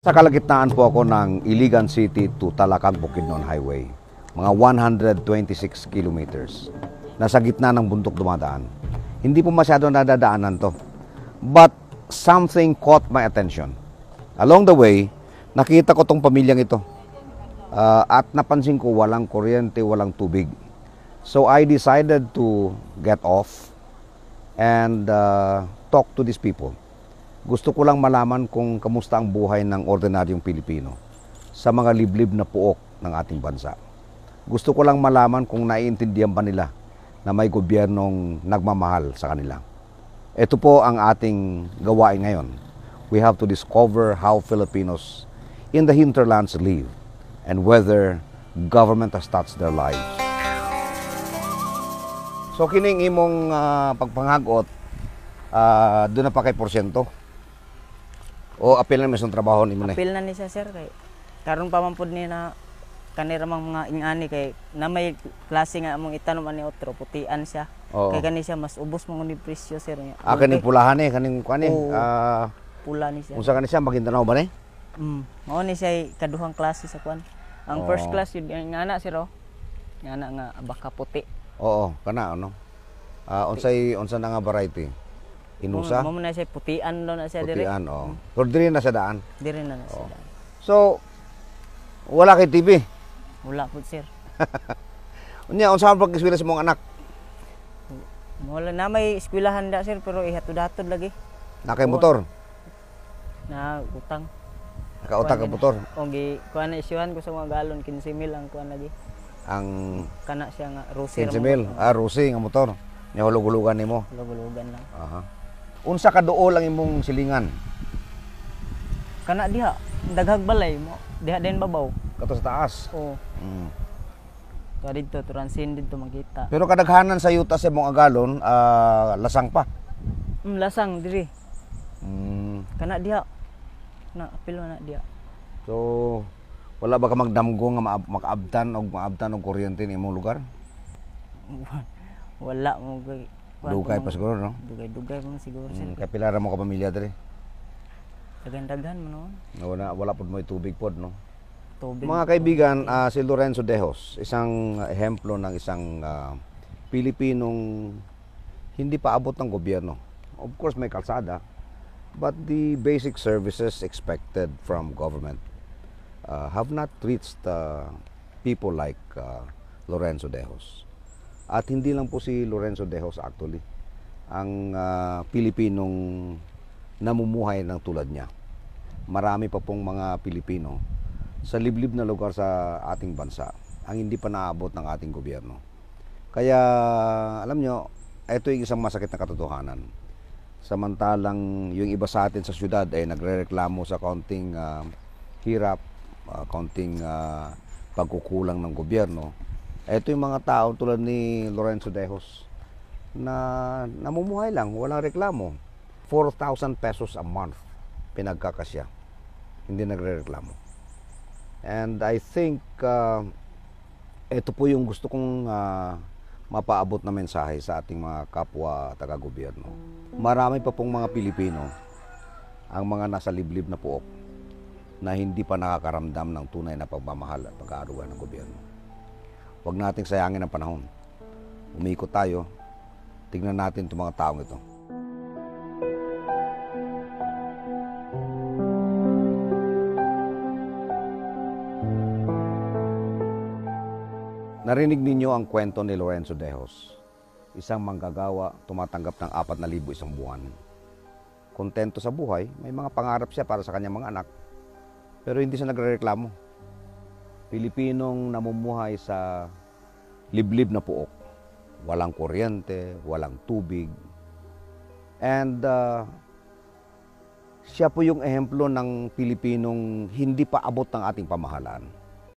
Sa kalagitnaan po ako ng Iligan City to Talakan Bukidnon Highway, mga 126 kilometers. Nasa gitna ng bundok dumadaan. Hindi po masyado nadadaanan to. But something caught my attention. Along the way, nakita ko tong pamilyang ito. Uh, at napansin ko walang kuryente, walang tubig. So I decided to get off and uh, talk to these people. Gusto ko lang malaman kung kamusta ang buhay ng ordinaryong Pilipino sa mga liblib na puok ng ating bansa. Gusto ko lang malaman kung naiintindihan ba nila na may gobyernong nagmamahal sa kanila. Ito po ang ating gawain ngayon. We have to discover how Filipinos in the hinterlands live and whether government has touched their lives. So kining imong uh, ah, pagpangagot, uh, ah, doon na pa kay porsyento. O apil na mismo trabaho ni mo na. Eh. Apil na ni siya sir kay karon pa man pud ni na kanira mang mga inani kay na may klase nga among itanom ani otro putian siya. Oo. Kay kani siya mas ubos mong ni presyo sir niya. Ah kaning pulahan ni eh, kaning kuan ni. Eh. Ah pula ni siya. Unsa kani siya magintanaw ba ni? Mm. Mao ni siya kaduhang klase sa kuan. Ang oh. first class yun nga na sir oh. Nga na nga baka puti. Oo, kana ano. Ah, uh, unsay unsa na nga variety? Inusa? Mo na siya putian do na siya dire. Putian oh. Hmm. Pero dire na sa daan. Dire na na sa oh. daan. So wala kay TV. Wala po sir. Unya unsa ang pag-eskwela sa mong anak? Wala na may eskwelahan da sir pero ihatud hatod lagi. Na kay motor. Na utang. Nakautang ka motor. Og kuan na isyuhan ko sa mga galon 15,000 ang kuan lagi. Ang kana siya nga Rosie. 15 Ah, rusi nga motor. Nya hulog nimo. hulog lang. Aha. Uh -huh unsa ka duol ang imong silingan? Kana diha, daghag balay mo, diha din babaw. Kato sa taas. Oo. Mm. Kaya dito, turansin dito makita. Pero kadaghanan sa yuta sa imong agalon, ah, lasang pa. Mm, lasang diri. Mm. Kana diha. Na pilo na diha. So wala ba ka magdamgo nga makaabtan og maabtan og kuryente ni imong lugar? wala mo gay- Dugay pa siguro, no? Dugay-dugay pa siguro, sir. Mm, kapilara mo ka pamilya dre. Daghan-daghan mo no? Wala, wala pod mo tubig pod, no? Tubig. Mga kaibigan, uh, si Lorenzo Dejos, isang ehemplo ng isang uh, Pilipinong hindi paabot ng gobyerno. Of course, may kalsada, but the basic services expected from government uh, have not reached uh, people like uh, Lorenzo Dejos. At hindi lang po si Lorenzo Dehos actually, ang uh, Pilipinong namumuhay ng tulad niya. Marami pa pong mga Pilipino sa liblib na lugar sa ating bansa ang hindi pa naabot ng ating gobyerno. Kaya alam nyo, ito yung isang masakit na katotohanan. Samantalang yung iba sa atin sa syudad ay eh, nagrereklamo sa kaunting uh, ah, hirap, uh, ah, kaunting uh, pagkukulang ng gobyerno, ito yung mga tao tulad ni Lorenzo Dejos na namumuhay lang, walang reklamo. 4,000 pesos a month pinagkakasya. Hindi nagre-reklamo. And I think uh, ito po yung gusto kong uh, mapaabot na mensahe sa ating mga kapwa taga-gobyerno. Marami pa pong mga Pilipino ang mga nasa liblib na puok na hindi pa nakakaramdam ng tunay na pagmamahal at pag-aaruga ng gobyerno. Huwag nating sayangin ang panahon. Umikot tayo, tignan natin itong mga taong ito. Narinig ninyo ang kwento ni Lorenzo Dejos, isang manggagawa tumatanggap ng 4,000 isang buwan. Kontento sa buhay, may mga pangarap siya para sa kanyang mga anak, pero hindi siya nagrereklamo Pilipinong namumuhay sa liblib na puok. Walang kuryente, walang tubig. And uh, siya po yung ehemplo ng Pilipinong hindi pa abot ng ating pamahalaan.